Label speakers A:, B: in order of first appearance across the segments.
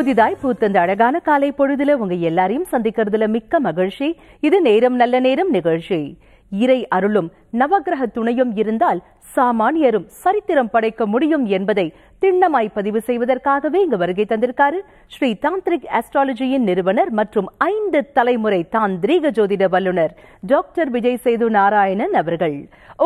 A: புதிதாய் பூத்தந்த அழகான காலை பொழுதுல உங்க எல்லாரையும் சந்திக்கிறதுல மிக்க மகிழ்ச்சி இது நேரம் நல்ல நேரம் நிகழ்ச்சி இறை அருளும் நவகிரக துணையும் இருந்தால் சாமானியரும் சரித்திரம் படைக்க முடியும் என்பதை திண்ணமாய் பதிவு செய்வதற்காகவே இங்கு வருகை தந்திருக்காரு ஸ்ரீ தாந்திரிக் ஆஸ்ட்ராலஜியின் நிறுவனர் மற்றும் ஐந்து தலைமுறை தாந்திரீக ஜோதிட வல்லுநர் டாக்டர் விஜய் சேது நாராயணன் அவர்கள்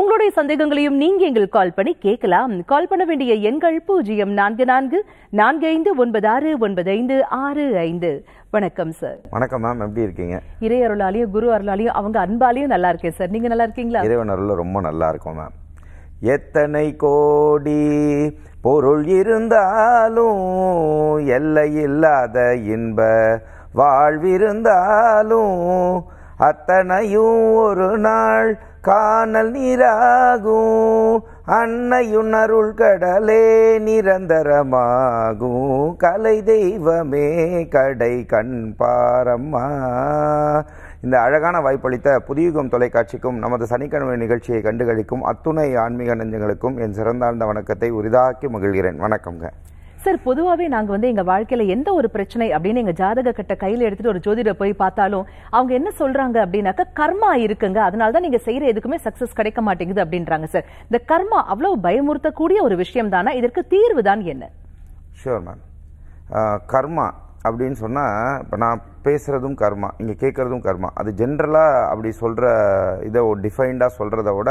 A: உங்களுடைய சந்தேகங்களையும் நீங்க எங்களுக்கு கால் பண்ணி கேட்கலாம் கால் பண்ண வேண்டிய எண்கள் பூஜ்ஜியம் நான்கு நான்கு நான்கு ஐந்து ஒன்பது ஆறு ஒன்பது ஐந்து ஆறு ஐந்து வணக்கம் சார்
B: வணக்கம் மேம் எப்படி இருக்கீங்க
A: இறை அருளாலையும் குரு அருளாலையும் அவங்க அன்பாலையும் நல்லா இருக்கேன் சார் நீங்க நல்லா இருக்கீங்களா
B: அருள் ரொம்ப நல்லா இருக்கும் மேம் எத்தனை கோடி பொருள் இருந்தாலும் எல்லை இல்லாத இன்ப வாழ்விருந்தாலும் அத்தனையும் ஒரு நாள் காணல் நீராகும் அன்னையுணருள் கடலே நிரந்தரமாகும் கலை தெய்வமே கடை கண் பாரம்மா இந்த அழகான வாய்ப்பளித்த புதியுகம் தொலைக்காட்சிக்கும் நமது சனிக்கிழமை நிகழ்ச்சியை கண்டுகளிக்கும் அத்துணை ஆன்மீக நெஞ்சங்களுக்கும் என் சிறந்தாழ்ந்த வணக்கத்தை உரிதாக்கி மகிழ்கிறேன் வணக்கங்க
A: சார் பொதுவாகவே நாங்கள் வந்து எங்கள் வாழ்க்கையில் எந்த ஒரு பிரச்சனை அப்படின்னு எங்கள் ஜாதக கட்ட கையில் எடுத்துகிட்டு ஒரு ஜோதிடர் போய் பார்த்தாலும் அவங்க என்ன சொல்கிறாங்க அப்படின்னாக்கா கர்மா இருக்குங்க அதனால தான் நீங்கள் செய்கிற எதுக்குமே சக்ஸஸ் கிடைக்க மாட்டேங்குது அப்படின்றாங்க சார் இந்த கர்மா அவ்வளோ பயமுறுத்தக்கூடிய ஒரு விஷயம் தானா இதற்கு தீர்வு தான் என்ன
B: ஷியோர் மேம் கர்மா அப்படின்னு சொன்னால் இப்போ நான் பேசுகிறதும் கர்மா இங்கே கேட்குறதும் கர்மா அது ஜென்ரலாக அப்படி சொல்கிற இதை டிஃபைன்டாக சொல்கிறத விட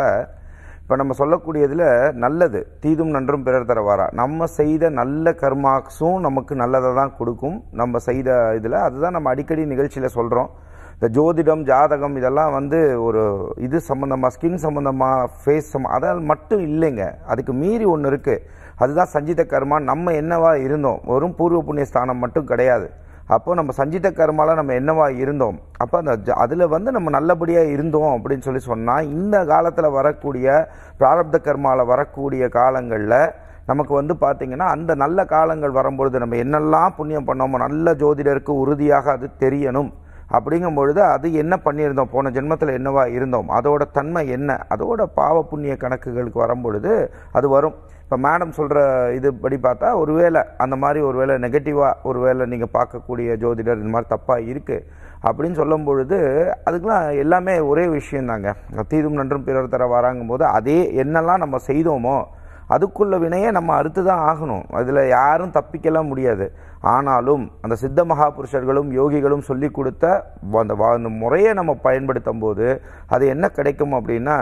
B: இப்போ நம்ம சொல்லக்கூடியதில் நல்லது தீதும் நன்றும் பிறர் தரவாரா நம்ம செய்த நல்ல கர்மாக்ஸும் நமக்கு நல்லதை தான் கொடுக்கும் நம்ம செய்த இதில் அதுதான் நம்ம அடிக்கடி நிகழ்ச்சியில் சொல்கிறோம் இந்த ஜோதிடம் ஜாதகம் இதெல்லாம் வந்து ஒரு இது சம்மந்தமாக ஸ்கின் சம்மந்தமாக ஃபேஸ் சம் அதால் மட்டும் இல்லைங்க அதுக்கு மீறி ஒன்று இருக்குது அதுதான் சஞ்சித கர்மா நம்ம என்னவா இருந்தோம் வெறும் பூர்வ புண்ணிய ஸ்தானம் மட்டும் கிடையாது அப்போது நம்ம சஞ்சித கர்மாவில் நம்ம என்னவா இருந்தோம் அப்போ அந்த அதில் வந்து நம்ம நல்லபடியாக இருந்தோம் அப்படின்னு சொல்லி சொன்னால் இந்த காலத்தில் வரக்கூடிய பிராரப்த கர்மாவில் வரக்கூடிய காலங்களில் நமக்கு வந்து பார்த்திங்கன்னா அந்த நல்ல காலங்கள் வரும்பொழுது நம்ம என்னெல்லாம் புண்ணியம் பண்ணோமோ நல்ல ஜோதிடருக்கு உறுதியாக அது தெரியணும் அப்படிங்கும் பொழுது அது என்ன பண்ணியிருந்தோம் போன ஜென்மத்தில் என்னவா இருந்தோம் அதோட தன்மை என்ன அதோட பாவ புண்ணிய கணக்குகளுக்கு வரும்பொழுது அது வரும் இப்போ மேடம் சொல்கிற இது படி பார்த்தா ஒருவேளை அந்த மாதிரி ஒரு வேளை நெகட்டிவாக ஒரு வேளை நீங்கள் பார்க்கக்கூடிய ஜோதிடர் இந்த மாதிரி தப்பாக இருக்குது அப்படின்னு சொல்லும் பொழுது அதுக்கெலாம் எல்லாமே ஒரே விஷயந்தாங்க தீதும் நன்றும் பிறர் தர வராங்கும் போது அதே என்னெல்லாம் நம்ம செய்தோமோ அதுக்குள்ள வினையை நம்ம அறுத்து தான் ஆகணும் அதில் யாரும் தப்பிக்கலாம் முடியாது ஆனாலும் அந்த சித்த மகாபுருஷர்களும் யோகிகளும் சொல்லி கொடுத்த அந்த அந்த முறையை நம்ம பயன்படுத்தும் போது அது என்ன கிடைக்கும் அப்படின்னா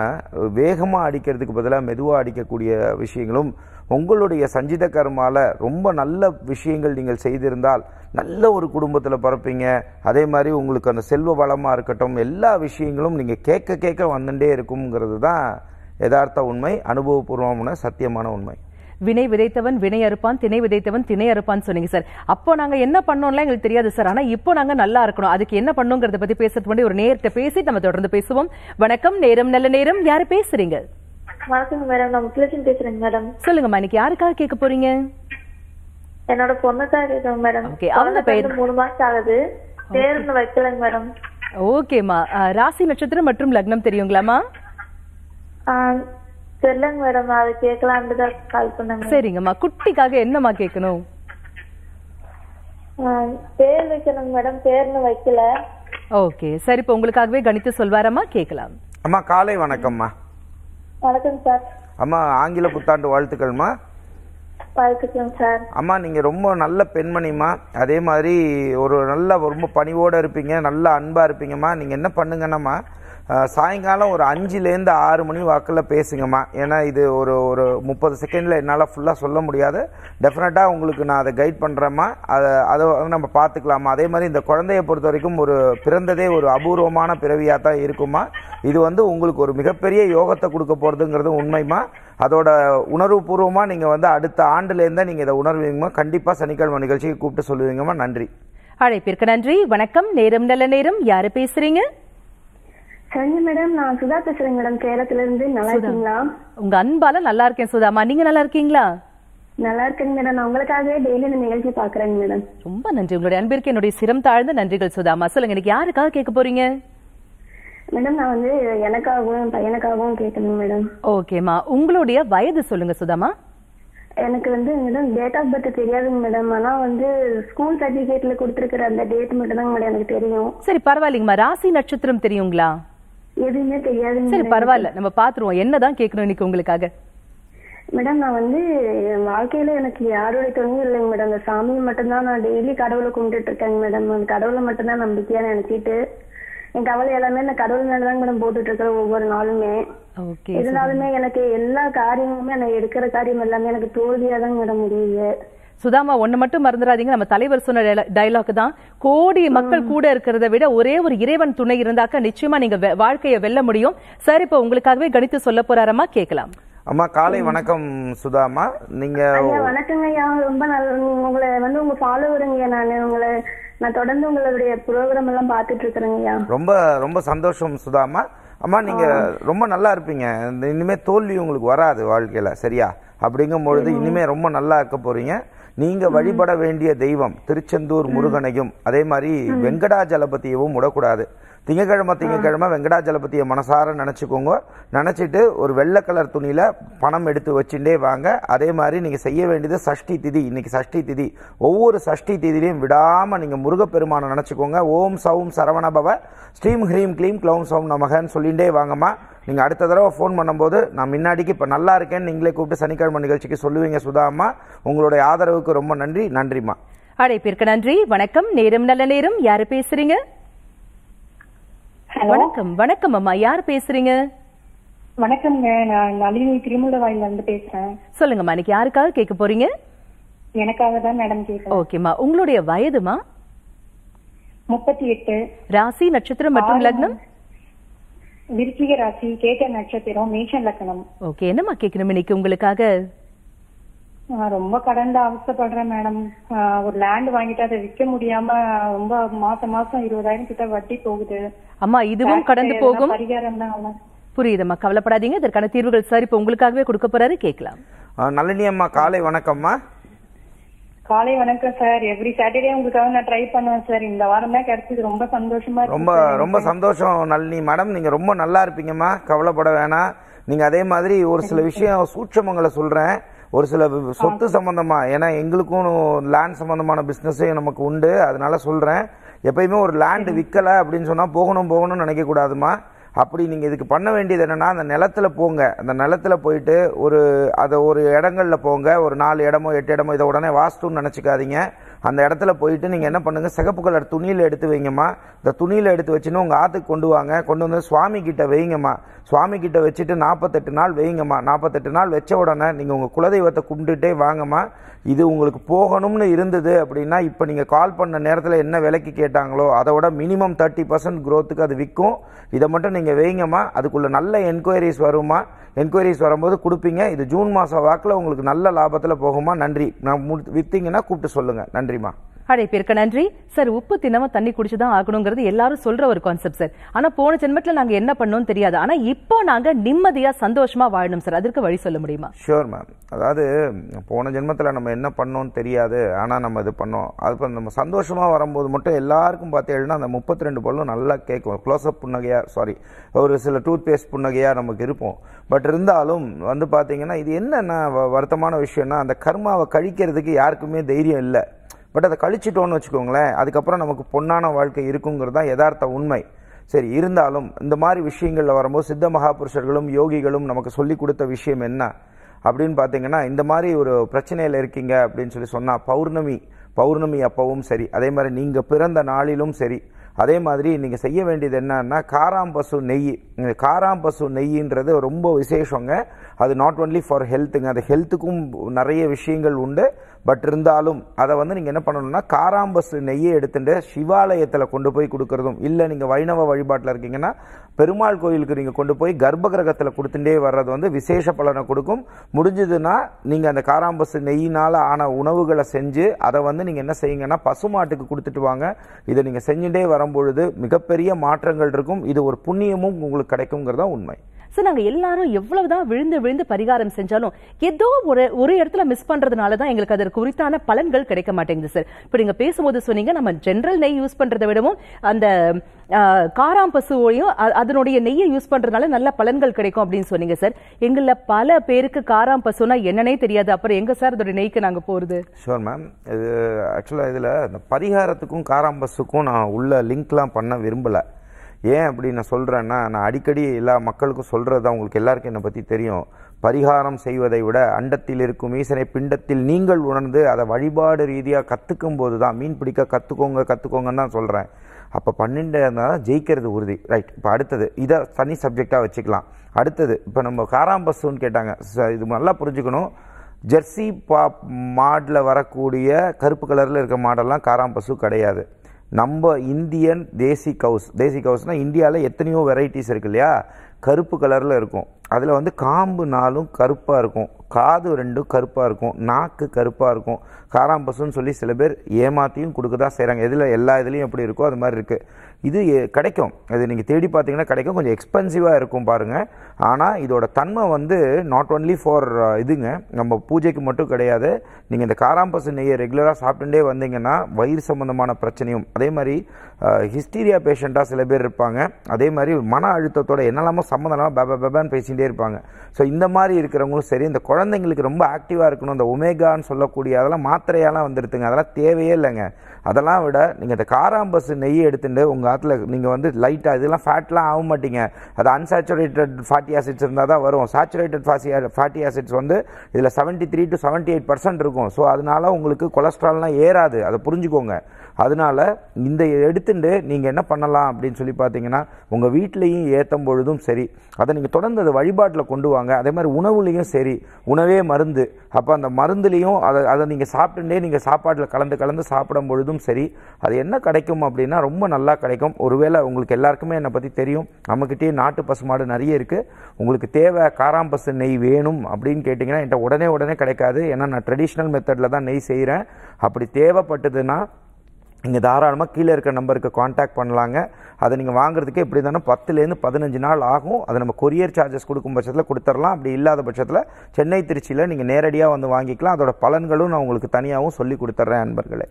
B: வேகமாக அடிக்கிறதுக்கு பதிலாக மெதுவாக அடிக்கக்கூடிய விஷயங்களும் உங்களுடைய சஞ்சித கர்மால ரொம்ப நல்ல விஷயங்கள் நீங்கள் செய்திருந்தால் நல்ல ஒரு குடும்பத்தில் பிறப்பீங்க அதே மாதிரி உங்களுக்கு அந்த செல்வ வளமாக இருக்கட்டும் எல்லா விஷயங்களும் நீங்கள் கேட்க கேட்க வந்துட்டே இருக்குங்கிறது தான் யதார்த்த உண்மை அனுபவபூர்வமான சத்தியமான உண்மை
A: வினை விதைத்தவன் வினை அறுப்பான் திணை விதைத்தவன் திணை அறுப்பான்னு சொன்னீங்க சார் அப்போ நாங்க என்ன பண்ணோம்லாம் எங்களுக்கு தெரியாது சார் ஆனா இப்போ நாங்க நல்லா இருக்கணும் அதுக்கு என்ன பண்ணுங்கிறத பத்தி பேசுறது முன்னாடி ஒரு நேரத்தை பேசி நம்ம தொடர்ந்து பேசுவோம் வணக்கம் நேரம் நல்ல நேரம் யாரு பேசுறீங்க வணக்கம் மேடம் நான் முத்துலட்சுமி பேசுறேங்க மேடம் சொல்லுங்கம்மா இன்னைக்கு யாருக்காக கேட்க போறீங்க என்னோட பொண்ணு கேட்கணும் மேடம் ஓகே அவங்க பேர்
B: மூணு மாசம் ஆகுது பேர் வைக்கலங்க மேடம்
A: ஓகேம்மா ராசி நட்சத்திரம் மற்றும் லக்னம் தெரியுங்களாமா
B: சொல்லுங்க மேடம் அதை கேட்கலான்னு தான் கால் பண்ணேன்
A: சரிங்கம்மா குட்டிக்காக என்னம்மா கேட்கணும்
B: பேர் வைக்கணும் மேடம் பேர்னு
A: வைக்கல ஓகே சரி இப்போ உங்களுக்காகவே கணித்து சொல்வாரம்மா கேட்கலாம்
B: அம்மா காலை வணக்கம்மா வணக்கம் சார் அம்மா ஆங்கில புத்தாண்டு வாழ்த்துக்கள்மா வாழ்த்துக்கிறோம் சார் அம்மா நீங்க ரொம்ப நல்ல பெண்மணிம்மா அதே மாதிரி ஒரு நல்ல ரொம்ப பணிவோட இருப்பீங்க நல்ல அன்பா இருப்பீங்கம்மா நீங்க என்ன பண்ணுங்கன்னா சாயங்காலம் ஒரு அஞ்சுலேருந்து ஆறு மணி வாக்கில் பேசுங்கம்மா ஏன்னா இது ஒரு ஒரு முப்பது செகண்டில் என்னால் ஃபுல்லாக சொல்ல முடியாது டெஃபினட்டாக உங்களுக்கு நான் அதை கைட் பண்ணுறேம்மா அதை அதை நம்ம பார்த்துக்கலாமா அதே மாதிரி இந்த குழந்தைய பொறுத்த வரைக்கும் ஒரு பிறந்ததே ஒரு அபூர்வமான பிறவியாக தான் இருக்குமா இது வந்து உங்களுக்கு ஒரு மிகப்பெரிய யோகத்தை கொடுக்க போகிறதுங்கிறது உண்மைமா அதோட உணர்வுபூர்வமாக நீங்கள் வந்து அடுத்த ஆண்டுலேருந்தே நீங்கள் இதை உணர்வீங்கம்மா கண்டிப்பாக சனிக்கிழமை நிகழ்ச்சிக்கு கூப்பிட்டு சொல்லுவீங்கம்மா நன்றி
A: அழைப்பிற்கு நன்றி வணக்கம் நேரம் நல்ல நேரம் யார் பேசுகிறீங்க சரிங்க மேடம் நான் சுதா பேசுறேன் மேடம் கேரளத்துல இருந்து நல்லா இருக்கீங்களா உங்க அன்பால நல்லா இருக்கேன் சுதாமா நீங்க நல்லா இருக்கீங்களா நல்லா இருக்கேங்க மேடம் நான் உங்களுக்காகவே டெய்லி இந்த நிகழ்ச்சி பாக்குறேங்க மேடம் ரொம்ப நன்றி உங்களுடைய அன்பிற்கு என்னுடைய சிரம் தாழ்ந்த நன்றிகள் சுதாமா சொல்லுங்க எனக்கு யாருக்காக கேட்க போறீங்க மேடம் நான் வந்து எனக்காகவும் பையனுக்காகவும் கேட்கணும் மேடம் ஓகேமா உங்களுடைய வயது சொல்லுங்க சுதாமா எனக்கு வந்து மேடம் டேட் ஆஃப் பர்த் தெரியாதுங்க மேடம் ஆனா வந்து ஸ்கூல் சர்டிபிகேட்ல கொடுத்திருக்கிற அந்த டேட் மட்டும் தான் மேடம் எனக்கு தெரியும் சரி பரவாயில்லைங்கம்மா ராசி நட்சத்திரம் தெரியுங்களா எதுவுமே தெரியாது சரி பரவாயில்ல நம்ம பாத்துருவோம் என்னதான் கேட்கணும் இன்னைக்கு உங்களுக்காக மேடம் நான் வந்து என் வாழ்க்கையில எனக்கு யாருடைய துணையும் இல்லைங்க மேடம் இந்த சாமியை மட்டும்தான் நான் டெய்லி கடவுளை கும்பிட்டுட்டு இருக்கேங்க மேடம் அந்த கடவுளை மட்டும்தான் நம்பிக்கையா நினைச்சிட்டு என் கவலை எல்லாமே நான் கடவுள் மேலதாங்க மேடம் போட்டுட்டு இருக்கிறேன் ஒவ்வொரு நாளுமே இருந்தாலுமே எனக்கு எல்லா காரியமுமே நான் எடுக்கிற காரியம் எல்லாமே எனக்கு தோல்வியாதாங்க மேடம் முடியுது சுதாமா ஒண்ணு மட்டும் மறந்துடாதீங்க நம்ம தலைவர் சொன்ன டைலாக் தான் கோடி மக்கள் கூட இருக்கிறத விட ஒரே ஒரு இறைவன் துணை இருந்தாக்க நிச்சயமா நீங்க வாழ்க்கையை வெல்ல முடியும் சார் இப்ப உங்களுக்காகவே கணித்து சொல்ல போறாரமா கேட்கலாம்
B: அம்மா காலை வணக்கம் சுதாமா நீங்க
A: வணக்கங்க ஐயா ரொம்ப உங்களை வந்து உங்க ஃபாலோவருங்க நான் உங்களை நான் தொடர்ந்து உங்களுடைய ப்ரோக்ராம் எல்லாம் பாத்துட்டு இருக்கிறேங்கய்யா
B: ரொம்ப ரொம்ப சந்தோஷம் சுதாமா அம்மா நீங்க ரொம்ப நல்லா இருப்பீங்க இனிமே தோல்வி உங்களுக்கு வராது வாழ்க்கையில சரியா அப்படிங்கும் பொழுது இனிமே ரொம்ப நல்லா இருக்க போறீங்க நீங்கள் வழிபட வேண்டிய தெய்வம் திருச்செந்தூர் முருகனையும் அதே மாதிரி வெங்கடாஜலபதியவும் விடக்கூடாது திங்கக்கிழமை திங்கக்கிழமை வெங்கடாஜலபதியை மனசார நினச்சிக்கோங்க நினச்சிட்டு ஒரு வெள்ளை கலர் துணியில் பணம் எடுத்து வச்சுட்டே வாங்க அதே மாதிரி நீங்கள் செய்ய வேண்டியது சஷ்டி திதி இன்னைக்கு சஷ்டி திதி ஒவ்வொரு சஷ்டி திதிலையும் விடாமல் நீங்கள் முருகப்பெருமானை நினச்சிக்கோங்க ஓம் சவும் சரவணபவ ஸ்ரீம் ஹ்ரீம் க்ளீம் க்ளௌம் சவும் நமகன்னு சொல்லிகிட்டே வாங்கம்மா நீங்கள் அடுத்த தடவை ஃபோன் பண்ணும்போது நான் முன்னாடிக்கு இப்போ நல்லா இருக்கேன்னு நீங்களே கூப்பிட்டு சனிக்கிழமை நிகழ்ச்சிக்கு சொல்லுவீங்க சுதாமா உங்களுடைய ஆதரவுக்கு ரொம்ப நன்றி நன்றிம்மா
A: அழைப்பிற்கு நன்றி வணக்கம் நேரம் நல்ல நேரம் யாரு பேசுறீங்க வணக்கம் வணக்கம் அம்மா யார் பேசுறீங்க வணக்கம் நான் நளினி திருமூலவாயில இருந்து பேசுறேன் சொல்லுங்கம்மா இன்னைக்கு யாருக்காக கேட்க போறீங்க எனக்காக தான் மேடம் கேட்க ஓகேம்மா உங்களுடைய வயதுமா முப்பத்தி எட்டு ராசி நட்சத்திரம் மற்றும் லக்னம் விருச்சிக ராசி கேட்ட நட்சத்திரம் மேஷ லக்கணம் ஓகே என்னம்மா கேட்கணும் இன்னைக்கு உங்களுக்காக ரொம்ப கடந்த அவசப்படுறேன் மேடம் ஒரு லேண்ட் வாங்கிட்டு அதை விற்க முடியாம ரொம்ப மாசம் மாசம் இருபதாயிரம் கிட்ட வட்டி போகுது அம்மா இதுவும் கடந்து போகும் பரிகாரம் தான் புரியுதம்மா கவலைப்படாதீங்க இதற்கான தீர்வுகள் சார் இப்ப உங்களுக்காகவே கொடுக்க போறாரு கேட்கலாம்
B: நளினி அம்மா காலை வணக்கம்மா
A: காலை வணக்கம் சார் எவ்ரி சாட்டர்டே உங்களுக்காக நான் ட்ரை பண்ணுவேன் சார் இந்த வாரம் தான் கிடைச்சது ரொம்ப சந்தோஷமா ரொம்ப ரொம்ப
B: சந்தோஷம் நல்லி மேடம் நீங்க ரொம்ப நல்லா இருப்பீங்கம்மா கவலைப்பட வேணாம் நீங்க அதே மாதிரி ஒரு சில விஷயம் சூட்சமங்களை சொல்றேன் ஒரு சில சொத்து சம்பந்தமா ஏன்னா எங்களுக்கும் லேண்ட் சம்பந்தமான பிஸ்னஸும் நமக்கு உண்டு அதனால சொல்றேன் எப்பயுமே ஒரு லேண்ட் விற்கல அப்படின்னு சொன்னா போகணும் போகணும்னு நினைக்க கூடாதுமா அப்படி நீங்கள் இதுக்கு பண்ண வேண்டியது என்னென்னா அந்த நிலத்தில் போங்க அந்த நிலத்தில் போயிட்டு ஒரு அதை ஒரு இடங்களில் போங்க ஒரு நாலு இடமோ எட்டு இடமோ இதை உடனே வாஸ்துன்னு நினச்சிக்காதீங்க அந்த இடத்துல போயிட்டு நீங்கள் என்ன பண்ணுங்கள் சிகப்பு கலர் துணியில் எடுத்து வைங்கம்மா இந்த துணியில் எடுத்து வச்சுன்னு உங்கள் ஆற்றுக்கு கொண்டு வாங்க கொண்டு வந்து சுவாமி கிட்ட வைங்கம்மா சுவாமி கிட்ட வச்சுட்டு நாற்பத்தெட்டு நாள் வைங்கம்மா நாற்பத்தெட்டு நாள் வச்ச உடனே நீங்கள் உங்கள் குலதெய்வத்தை கும்பிட்டுட்டே வாங்கம்மா இது உங்களுக்கு போகணும்னு இருந்தது அப்படின்னா இப்போ நீங்கள் கால் பண்ண நேரத்தில் என்ன விலைக்கு கேட்டாங்களோ அதை விட மினிமம் தேர்ட்டி பர்சன்ட் க்ரோத்துக்கு அது விற்கும் இதை மட்டும் நீங்கள் வைங்கம்மா அதுக்குள்ளே நல்ல என்கொயரிஸ் வருமா என்கொயரிஸ் வரும்போது கொடுப்பீங்க இது ஜூன் மாதம் வாக்கில் உங்களுக்கு நல்ல லாபத்தில் போகுமா நன்றி நான் விற்றீங்கன்னா கூப்பிட்டு சொல்லுங்கள் நன்றிம்மா
A: அழைப்பிற்கு நன்றி சார் உப்பு தினமும் தண்ணி குடிச்சுதான் ஆகணுங்கிறது எல்லாரும் சொல்ற ஒரு கான்செப்ட் சார் ஆனா போன ஜென்மத்தில் நாங்க என்ன பண்ணோம் தெரியாது ஆனா இப்போ நாங்க நிம்மதியா சந்தோஷமா வாழணும் சார் அதற்கு வழி சொல்ல முடியுமா
B: ஷோர் மேம் அதாவது போன ஜென்மத்தில் நம்ம என்ன பண்ணோம்னு தெரியாது ஆனா நம்ம இது பண்ணோம் அது நம்ம சந்தோஷமா வரும்போது மட்டும் எல்லாருக்கும் பார்த்தீங்கன்னா அந்த முப்பத்தி ரெண்டு பல்லும் நல்லா கேட்கும் க்ளோஸ் அப் புன்னகையா சாரி ஒரு சில டூத் பேஸ்ட் புன்னகையா நமக்கு இருப்போம் பட் இருந்தாலும் வந்து பார்த்தீங்கன்னா இது என்னென்ன வருத்தமான விஷயம்னா அந்த கர்மாவை கழிக்கிறதுக்கு யாருக்குமே தைரியம் இல்லை பட் அதை கழிச்சிட்டோன்னு வச்சுக்கோங்களேன் அதுக்கப்புறம் நமக்கு பொன்னான வாழ்க்கை இருக்குங்கிறது தான் யதார்த்த உண்மை சரி இருந்தாலும் இந்த மாதிரி விஷயங்களில் வரும்போது சித்த மகாபுருஷர்களும் யோகிகளும் நமக்கு சொல்லி கொடுத்த விஷயம் என்ன அப்படின்னு பார்த்தீங்கன்னா இந்த மாதிரி ஒரு பிரச்சனையில் இருக்கீங்க அப்படின்னு சொல்லி சொன்னால் பௌர்ணமி பௌர்ணமி அப்பவும் சரி அதே மாதிரி நீங்கள் பிறந்த நாளிலும் சரி அதே மாதிரி நீங்கள் செய்ய வேண்டியது என்னன்னா காராம்பசு நெய் காராம்பசு நெய்ன்றது ரொம்ப விசேஷங்க அது நாட் ஓன்லி ஃபார் ஹெல்த்துங்க அது ஹெல்த்துக்கும் நிறைய விஷயங்கள் உண்டு பட் இருந்தாலும் அதை வந்து நீங்கள் என்ன பண்ணணும்னா காராம்பஸ் நெய்யை எடுத்துட்டு சிவாலயத்தில் கொண்டு போய் கொடுக்குறதும் இல்லை நீங்கள் வைணவ வழிபாட்டில் இருக்கீங்கன்னா பெருமாள் கோயிலுக்கு நீங்கள் கொண்டு போய் கர்ப்ப கிரகத்தில் கொடுத்துட்டே வர்றது வந்து விசேஷ பலனை கொடுக்கும் முடிஞ்சதுன்னா நீங்கள் அந்த காராம்பஸ் நெய்யினால் ஆன உணவுகளை செஞ்சு அதை வந்து நீங்கள் என்ன செய்யுங்கன்னா பசுமாட்டுக்கு கொடுத்துட்டு வாங்க இதை நீங்கள் செஞ்சுட்டே வரும்பொழுது மிகப்பெரிய மாற்றங்கள் இருக்கும் இது ஒரு புண்ணியமும் உங்களுக்கு கிடைக்குங்கிறதா உண்மை
A: ஸோ நாங்கள் எல்லாரும் எவ்வளவு தான் விழுந்து விழுந்து பரிகாரம் செஞ்சாலும் ஏதோ ஒரு ஒரு இடத்துல மிஸ் பண்ணுறதுனால தான் எங்களுக்கு அதற்கு குறித்தான பலன்கள் கிடைக்க மாட்டேங்குது சார் இப்போ நீங்கள் பேசும்போது சொன்னீங்க நம்ம ஜென்ரல் நெய் யூஸ் பண்ணுறதை விடவும் அந்த காராம் பசுவையும் அதனுடைய நெய்யை யூஸ் பண்ணுறதுனால நல்ல பலன்கள் கிடைக்கும் அப்படின்னு சொன்னீங்க சார் எங்களில் பல பேருக்கு காராம் பசுனா என்னன்னே தெரியாது அப்புறம் எங்கே சார் அதோடைய நெய்க்கு நாங்கள்
B: போகிறது ஷோர் மேம் இது ஆக்சுவலாக இதில் இந்த பரிகாரத்துக்கும் காராம் பசுக்கும் நான் உள்ள லிங்க்லாம் பண்ண விரும்பலை ஏன் அப்படி நான் சொல்கிறேன்னா நான் அடிக்கடி எல்லா மக்களுக்கும் சொல்கிறது தான் உங்களுக்கு எல்லாருக்கும் என்னை பற்றி தெரியும் பரிகாரம் செய்வதை விட அண்டத்தில் இருக்கும் ஈசனை பிண்டத்தில் நீங்கள் உணர்ந்து அதை வழிபாடு ரீதியாக கற்றுக்கும் போது தான் மீன் பிடிக்க கற்றுக்கோங்க கற்றுக்கோங்கன்னு தான் சொல்கிறேன் அப்போ பன்னெண்டு இருந்தால் தான் ஜெயிக்கிறது உறுதி ரைட் இப்போ அடுத்தது இதை தனி சப்ஜெக்டாக வச்சுக்கலாம் அடுத்தது இப்போ நம்ம காராம்பஸ்ஸுன்னு கேட்டாங்க இது நல்லா புரிஞ்சுக்கணும் ஜெர்சி பா மாடில் வரக்கூடிய கருப்பு கலரில் இருக்க மாடெல்லாம் காராம்பசு கிடையாது நம்ம இந்தியன் தேசி கவுஸ் தேசி கவுஸ்னால் இந்தியாவில் எத்தனையோ வெரைட்டிஸ் இருக்கு இல்லையா கருப்பு கலரில் இருக்கும் அதில் வந்து காம்பு நாளும் கருப்பாக இருக்கும் காது ரெண்டும் கருப்பாக இருக்கும் நாக்கு கருப்பாக இருக்கும் காராம்பசுன்னு சொல்லி சில பேர் ஏமாற்றியும் கொடுக்க தான் செய்கிறாங்க எதில் எல்லா இதுலேயும் எப்படி இருக்கோ அது மாதிரி இருக்குது இது கிடைக்கும் அது நீங்கள் தேடி பார்த்தீங்கன்னா கிடைக்கும் கொஞ்சம் எக்ஸ்பென்சிவாக இருக்கும் பாருங்கள் ஆனால் இதோட தன்மை வந்து நாட் ஓன்லி ஃபார் இதுங்க நம்ம பூஜைக்கு மட்டும் கிடையாது நீங்கள் இந்த காராம்பசு நெய்யை ரெகுலராக சாப்பிட்டுட்டே வந்தீங்கன்னா வயிறு சம்மந்தமான பிரச்சனையும் அதே மாதிரி ஹிஸ்டீரியா பேஷண்ட்டாக சில பேர் இருப்பாங்க அதே மாதிரி மன அழுத்தத்தோட என்னெல்லாமோ சம்மந்தமாக பேபா பேபான்னு பேசிகிட்டே இருப்பாங்க ஸோ இந்த மாதிரி இருக்கிறவங்களும் சரி இந்த குழந்தை குழந்தைங்களுக்கு ரொம்ப ஆக்டிவாக இருக்கணும் இந்த ஒமேகான்னு சொல்லக்கூடிய அதெல்லாம் மாத்திரையெல்லாம் வந்துடுதுங்க அதெல்லாம் தேவையே இல்லைங்க அதெல்லாம் விட நீங்கள் இந்த காராம்பஸு நெய் எடுத்துட்டு உங்கள் ஆற்றுல நீங்கள் வந்து லைட்டாக இதெல்லாம் ஃபேட்லாம் ஆக மாட்டீங்க அது அன்சாச்சுரேட்டட் ஃபேட்டி ஆசிட்ஸ் இருந்தால் தான் வரும் சாச்சுரேட்டட் ஃபாசி ஃபேட்டி ஆசிட்ஸ் வந்து இதில் seventy three to seventy eight percent இருக்கும் ஸோ அதனால உங்களுக்கு கொலஸ்ட்ரால்லாம் ஏறாது அதை புரிஞ்சுக்கோங்க அதனால் இந்த எடுத்துட்டு நீங்கள் என்ன பண்ணலாம் அப்படின்னு சொல்லி பார்த்தீங்கன்னா உங்கள் வீட்லேயும் ஏற்றும் பொழுதும் சரி அதை நீங்கள் தொடர்ந்து அதை வழிபாட்டில் கொண்டு வாங்க அதே மாதிரி உணவுலேயும் சரி உணவே மருந்து அப்போ அந்த மருந்துலேயும் அதை அதை நீங்கள் சாப்பிட்டுட்டே நீங்கள் சாப்பாட்டில் கலந்து கலந்து சாப்பிடும் பொழுதும் அதுவும் சரி அது என்ன கிடைக்கும் அப்படின்னா ரொம்ப நல்லா கிடைக்கும் ஒருவேளை உங்களுக்கு எல்லாருக்குமே என்னை பற்றி தெரியும் நம்மக்கிட்டேயே நாட்டு பசுமாடு நிறைய இருக்குது உங்களுக்கு தேவை காராம்பசு நெய் வேணும் அப்படின்னு கேட்டிங்கன்னா என்கிட்ட உடனே உடனே கிடைக்காது ஏன்னா நான் ட்ரெடிஷ்னல் மெத்தடில் தான் நெய் செய்கிறேன் அப்படி தேவைப்பட்டதுன்னா நீங்கள் தாராளமாக கீழே இருக்கிற நம்பருக்கு காண்டாக்ட் பண்ணலாங்க அதை நீங்கள் வாங்குறதுக்கு எப்படி தானே பத்துலேருந்து பதினஞ்சு நாள் ஆகும் அதை நம்ம கொரியர் சார்ஜஸ் கொடுக்கும் பட்சத்தில் கொடுத்துடலாம் அப்படி இல்லாத பட்சத்தில் சென்னை திருச்சியில் நீங்கள் நேரடியாக வந்து வாங்கிக்கலாம் அதோட பலன்களும் நான் உங்களுக்கு தனியாகவும் சொல்லி கொடுத்துட்றேன் நண்பர்களே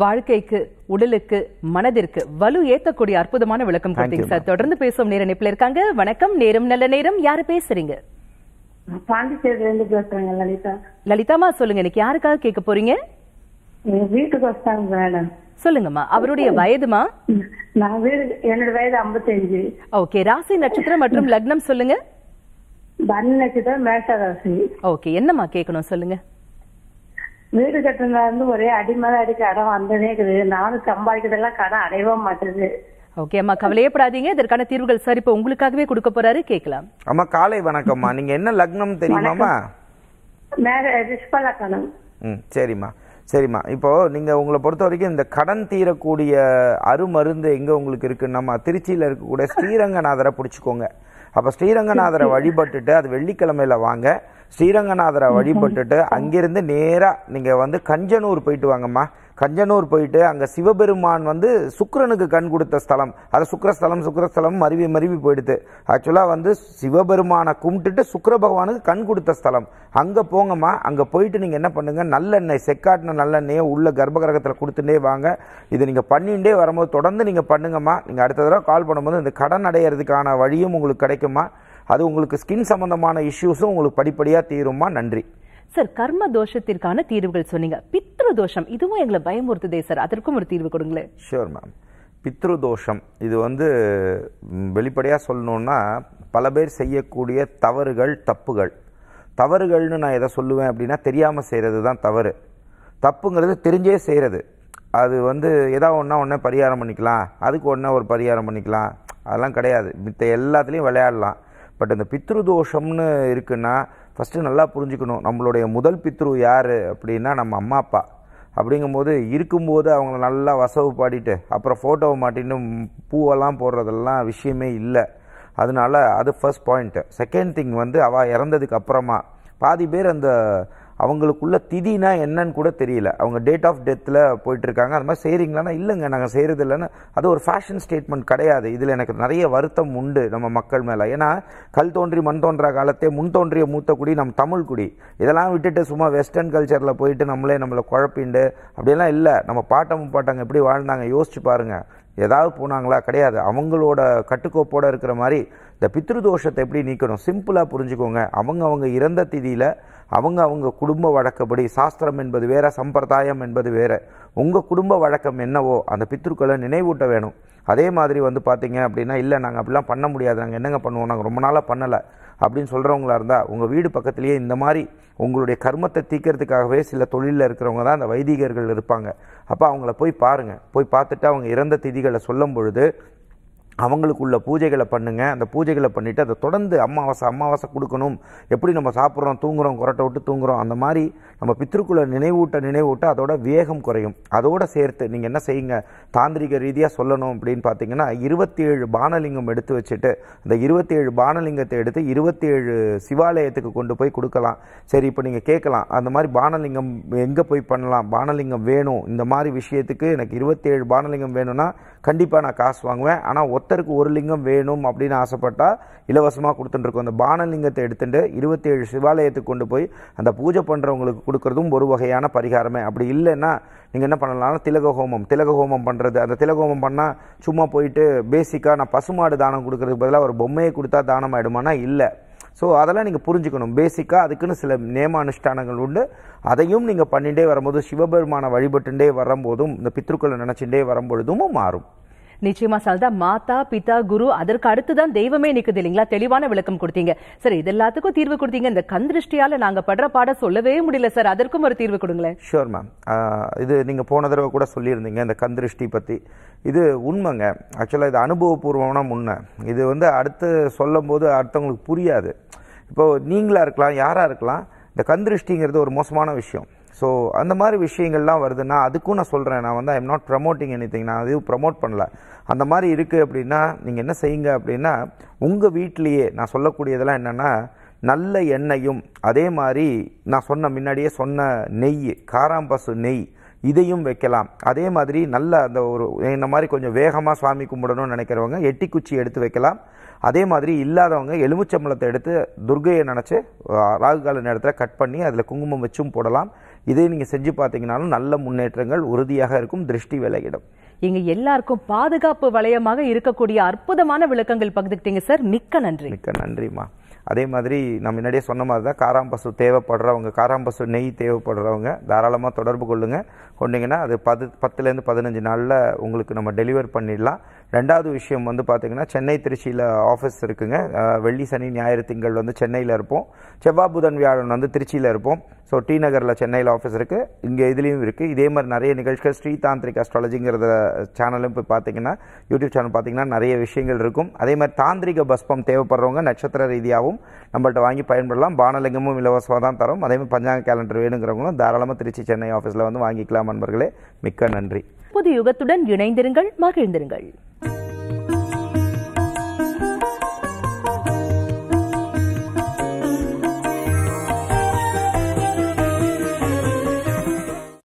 A: வாழ்க்கைக்கு உடலுக்கு மனதிற்கு வலு ஏத்தக்கூடிய அற்புதமான விளக்கம் கொடுத்தீங்க சார் தொடர்ந்து பேசும் நேர நிப்பில் இருக்காங்க வணக்கம் நேரம் நல்ல நேரம் யாரு பேசுறீங்க பாண்டிச்சேரியில இருந்து பேசுறேங்க லலிதா லலிதாமா சொல்லுங்க இன்னைக்கு யாருக்காக கேட்க போறீங்க வீட்டுக்கு வந்தாங்க மேடம் சொல்லுங்கம்மா அவருடைய வயதுமா நான் வீடு என்னோட வயது ஐம்பத்தஞ்சு ஓகே ராசி நட்சத்திரம் மற்றும் லக்னம் சொல்லுங்க தன் நட்சத்திரம் மேஷ ராசி ஓகே என்னம்மா கேட்கணும் சொல்லுங்க வீடு கட்டினா இருந்து ஒரே அடிமேல அடிக்க அடம் வந்தனே இருக்குது நானும் சம்பாதிக்கிறதெல்லாம் கடன் அடையவே மாட்டேது ஓகே அம்மா கவலையப்படாதீங்க இதற்கான தீர்வுகள் சார் இப்ப உங்களுக்காகவே கொடுக்க போறாரு கேட்கலாம்
B: அம்மா காலை வணக்கம்மா நீங்க என்ன லக்னம் தெரியுமாமா சரிம்மா சரிம்மா இப்போது நீங்கள் உங்களை பொறுத்த வரைக்கும் இந்த கடன் தீரக்கூடிய அருமருந்து எங்கே உங்களுக்கு இருக்குன்னு நம்ம திருச்சியில் இருக்கக்கூடிய ஸ்ரீரங்கநாதரை பிடிச்சிக்கோங்க அப்போ ஸ்ரீரங்கநாதரை வழிபட்டுட்டு அது வெள்ளிக்கிழமையில் வாங்க ஸ்ரீரங்கநாதரை வழிபட்டுட்டு அங்கிருந்து நேராக நீங்கள் வந்து கஞ்சனூர் போயிட்டு வாங்கம்மா கஞ்சனூர் போயிட்டு அங்கே சிவபெருமான் வந்து சுக்கரனுக்கு கண் கொடுத்த ஸ்தலம் அது சுக்கரஸ்தலம் சுக்கரஸ்தலம் மருவி மருவி போயிடுது ஆக்சுவலாக வந்து சிவபெருமானை கும்பிட்டுட்டு சுக்கர பகவானுக்கு கண் கொடுத்த ஸ்தலம் அங்கே போங்கம்மா அங்கே போயிட்டு நீங்கள் என்ன பண்ணுங்கள் நல்லெண்ணெய் செக்காட்டின நல்லெண்ணெயை உள்ள கர்ப்பகிரகத்தில் கொடுத்துட்டே வாங்க இது நீங்கள் பண்ணிகிட்டே வரும்போது தொடர்ந்து நீங்கள் பண்ணுங்கம்மா நீங்கள் அடுத்த தடவை கால் பண்ணும்போது இந்த கடன் அடையிறதுக்கான வழியும் உங்களுக்கு கிடைக்குமா அது உங்களுக்கு ஸ்கின் சம்மந்தமான இஷ்யூஸும் உங்களுக்கு படிப்படியாக தீருமா நன்றி
A: சார் கர்ம தோஷத்திற்கான தீர்வுகள் சொன்னீங்க பித்ரு தோஷம் இதுவும் எங்களை பயமுறுத்துதே சார் அதற்கும் ஒரு தீர்வு கொடுங்களேன்
B: ஷியோர் மேம் பித்ரு தோஷம் இது வந்து வெளிப்படையாக சொல்லணுன்னா பல பேர் செய்யக்கூடிய தவறுகள் தப்புகள் தவறுகள்னு நான் எதை சொல்லுவேன் அப்படின்னா தெரியாமல் செய்கிறது தான் தவறு தப்புங்கிறது தெரிஞ்சே செய்கிறது அது வந்து எதா ஒன்றா ஒன்றா பரிகாரம் பண்ணிக்கலாம் அதுக்கு ஒன்றா ஒரு பரிகாரம் பண்ணிக்கலாம் அதெல்லாம் கிடையாது மித்த எல்லாத்துலேயும் விளையாடலாம் பட் இந்த பித்ரு தோஷம்னு இருக்குன்னா ஃபஸ்ட்டு நல்லா புரிஞ்சுக்கணும் நம்மளுடைய முதல் பித்ரு யார் அப்படின்னா நம்ம அம்மா அப்பா அப்படிங்கும்போது இருக்கும்போது அவங்கள நல்லா வசவு பாடிட்டு அப்புறம் ஃபோட்டோவை மாட்டின்னு பூவெல்லாம் போடுறதெல்லாம் விஷயமே இல்லை அதனால அது ஃபஸ்ட் பாயிண்ட்டு செகண்ட் திங் வந்து அவள் இறந்ததுக்கு அப்புறமா பாதி பேர் அந்த அவங்களுக்குள்ள திதினா என்னன்னு கூட தெரியல அவங்க டேட் ஆஃப் டெத்தில் போயிட்டுருக்காங்க அது மாதிரி செய்கிறீங்களான்னா இல்லைங்க நாங்கள் செய்கிறது இல்லைன்னு அது ஒரு ஃபேஷன் ஸ்டேட்மெண்ட் கிடையாது இதில் எனக்கு நிறைய வருத்தம் உண்டு நம்ம மக்கள் மேலே ஏன்னா கல் தோன்றி மண் தோன்றா காலத்தே முன் தோன்றிய மூத்த குடி நம் தமிழ் குடி இதெல்லாம் விட்டுட்டு சும்மா வெஸ்டர்ன் கல்ச்சரில் போயிட்டு நம்மளே நம்மளை குழப்பிண்டு அப்படியெல்லாம் இல்லை நம்ம பாட்டம் பாட்டாங்க எப்படி வாழ்ந்தாங்க யோசிச்சு பாருங்கள் ஏதாவது போனாங்களா கிடையாது அவங்களோட கட்டுக்கோப்போடு இருக்கிற மாதிரி இந்த பித்ருதோஷத்தை எப்படி நீக்கணும் சிம்பிளாக புரிஞ்சுக்கோங்க அவங்க அவங்க இறந்த திதியில் அவங்க அவங்க குடும்ப வழக்கப்படி சாஸ்திரம் என்பது வேற சம்பிரதாயம் என்பது வேறு உங்கள் குடும்ப வழக்கம் என்னவோ அந்த பித்ருக்களை நினைவூட்ட வேணும் அதே மாதிரி வந்து பார்த்தீங்க அப்படின்னா இல்லை நாங்கள் அப்படிலாம் பண்ண முடியாது நாங்கள் என்னங்க பண்ணுவோம் நாங்கள் ரொம்ப நாளாக பண்ணலை அப்படின்னு சொல்கிறவங்களா இருந்தால் உங்கள் வீடு பக்கத்துலேயே இந்த மாதிரி உங்களுடைய கர்மத்தை தீக்கிறதுக்காகவே சில தொழிலில் இருக்கிறவங்க தான் அந்த வைதிகர்கள் இருப்பாங்க அப்போ அவங்கள போய் பாருங்கள் போய் பார்த்துட்டு அவங்க இறந்த திதிகளை சொல்லும் பொழுது அவங்களுக்குள்ள பூஜைகளை பண்ணுங்கள் அந்த பூஜைகளை பண்ணிவிட்டு அதை தொடர்ந்து அமாவாசை அமாவாசை கொடுக்கணும் எப்படி நம்ம சாப்பிட்றோம் தூங்குகிறோம் குரட்டை விட்டு தூங்குகிறோம் அந்த மாதிரி நம்ம பித்திருக்குள்ள நினைவூட்ட நினைவூட்ட அதோட வேகம் குறையும் அதோட சேர்த்து நீங்கள் என்ன செய்யுங்க தாந்திரிக ரீதியாக சொல்லணும் அப்படின்னு பார்த்தீங்கன்னா இருபத்தி ஏழு பானலிங்கம் எடுத்து வச்சுட்டு அந்த இருபத்தி ஏழு பானலிங்கத்தை எடுத்து இருபத்தி ஏழு சிவாலயத்துக்கு கொண்டு போய் கொடுக்கலாம் சரி இப்போ நீங்கள் கேட்கலாம் அந்த மாதிரி பானலிங்கம் எங்கே போய் பண்ணலாம் பானலிங்கம் வேணும் இந்த மாதிரி விஷயத்துக்கு எனக்கு இருபத்தி ஏழு பானலிங்கம் வேணும்னா கண்டிப்பாக நான் காசு வாங்குவேன் ஆனால் ஒருத்தருக்கு ஒரு லிங்கம் வேணும் அப்படின்னு ஆசைப்பட்டால் இலவசமாக கொடுத்துட்டுருக்கோம் அந்த பானலிங்கத்தை எடுத்துட்டு இருபத்தேழு சிவாலயத்துக்கு கொண்டு போய் அந்த பூஜை பண்ணுறவங்களுக்கு கொடுக்குறதும் ஒரு வகையான பரிகாரமே அப்படி இல்லைன்னா நீங்கள் என்ன பண்ணலாம்னா திலக ஹோமம் திலக ஹோமம் பண்ணுறது அந்த திலக ஹோமம் பண்ணால் சும்மா போயிட்டு பேசிக்காக நான் பசுமாடு தானம் கொடுக்குறதுக்கு பதிலாக ஒரு பொம்மையை கொடுத்தா தானம் ஆகிடுமானா இல்லை ஸோ அதெல்லாம் நீங்கள் புரிஞ்சுக்கணும் பேசிக்காக அதுக்குன்னு சில நியம அனுஷ்டானங்கள் உண்டு அதையும் நீங்கள் பண்ணிகிட்டே வரும்போது சிவபெருமானை வழிபட்டுட்டே வரும்போதும் இந்த பித்ருக்களை நினச்சிட்டே வரும்பொழுதும் மாறும்
A: நிச்சயமா சால்தா மாதா பிதா குரு அதற்கு அடுத்து தான் தெய்வமே நிக்குது இல்லைங்களா தெளிவான விளக்கம் கொடுத்தீங்க சார் இது எல்லாத்துக்கும் தீர்வு கொடுத்தீங்க இந்த கந்திருஷ்டியால நாங்க படுற பாட சொல்லவே முடியல சார் அதற்கும் ஒரு தீர்வு கொடுங்களேன்
B: ஷோர் மேம் இது நீங்க போன தடவை கூட சொல்லியிருந்தீங்க இந்த கந்திருஷ்டி பத்தி இது உண்மைங்க ஆக்சுவலாக இது அனுபவபூர்வமான முன்ன இது வந்து அடுத்து சொல்லும் போது அடுத்தவங்களுக்கு புரியாது இப்போ நீங்களா இருக்கலாம் யாரா இருக்கலாம் இந்த கந்திருஷ்டிங்கிறது ஒரு மோசமான விஷயம் ஸோ அந்த மாதிரி விஷயங்கள்லாம் வருதுன்னா அதுக்கும் நான் சொல்கிறேன் நான் வந்து I'm not promoting any thing நான் அதுவும் ப்ரமோட் பண்ணல அந்த மாதிரி இருக்குது அப்படின்னா நீங்கள் என்ன செய்யுங்க அப்படின்னா உங்கள் வீட்டிலையே நான் சொல்லக்கூடியதெல்லாம் என்னென்னா நல்ல எண்ணெயும் அதே மாதிரி நான் சொன்ன முன்னாடியே சொன்ன நெய் காராம்பசு நெய் இதையும் வைக்கலாம் அதே மாதிரி நல்ல அந்த ஒரு இந்த மாதிரி கொஞ்சம் வேகமாக சுவாமி கும்பிடணும்னு நினைக்கிறவங்க எட்டி குச்சி எடுத்து வைக்கலாம் அதே மாதிரி இல்லாதவங்க எலுமிச்சம்பளத்தை எடுத்து துர்கையை நினச்சி ராகு நேரத்தில் கட் பண்ணி அதில் குங்குமம் வச்சும் போடலாம் இதே நீங்கள் செஞ்சு பார்த்தீங்கனாலும் நல்ல முன்னேற்றங்கள் உறுதியாக இருக்கும் திருஷ்டி விலகிடும்
A: இங்க எல்லாருக்கும் பாதுகாப்பு வளையமாக இருக்கக்கூடிய அற்புதமான விளக்கங்கள் பகிர்ந்துக்கிட்டீங்க சார் மிக்க நன்றி
B: மிக்க நன்றிம்மா அதே மாதிரி நம்ம முன்னாடியே சொன்ன மாதிரி தான் காராம்பசு தேவைப்படுறவங்க காராம்பசு நெய் தேவைப்படுறவங்க தாராளமாக தொடர்பு கொள்ளுங்கள் கொண்டிங்கன்னா அது பத்து பத்துலேருந்து பதினஞ்சு நாளில் உங்களுக்கு நம்ம டெலிவர் பண்ணிடலாம் ரெண்டாவது விஷயம் வந்து பார்த்திங்கன்னா சென்னை திருச்சியில் ஆஃபீஸ் இருக்குங்க வெள்ளி சனி ஞாயிறு திங்கள் வந்து சென்னையில் இருப்போம் செவ்வாய் புதன் வியாழன் வந்து திருச்சியில் இருப்போம் ஸோ டி நகரில் சென்னையில் ஆஃபீஸ் இருக்குது இங்கே இதுலேயும் இருக்குது இதே மாதிரி நிறைய நிகழ்ச்சிகள் ஸ்ரீ தாந்திரிக் அஸ்ட்ராலஜிங்கிறத சேனலும் போய் பார்த்தீங்கன்னா யூடியூப் சேனல் பார்த்தீங்கன்னா நிறைய விஷயங்கள் இருக்கும் அதே மாதிரி தாந்திரிக பஸ்பம் தேவைப்படுறவங்க நட்சத்திர ரீதியாகவும் நம்மள்ட்ட வாங்கி பயன்படலாம் பானலிங்கமும் இலவசமாக தான் தரும் அதே மாதிரி பஞ்சாங்க கேலண்டர் வேணுங்கிறவங்களும் தாராளமாக திருச்சி சென்னை ஆஃபீஸில் வந்து வாங்கிக்கலாம் நண்பர்களே மிக்க நன்றி
A: புது யுகத்துடன் இணைந்திருங்கள் மகிழ்ந்திருங்கள்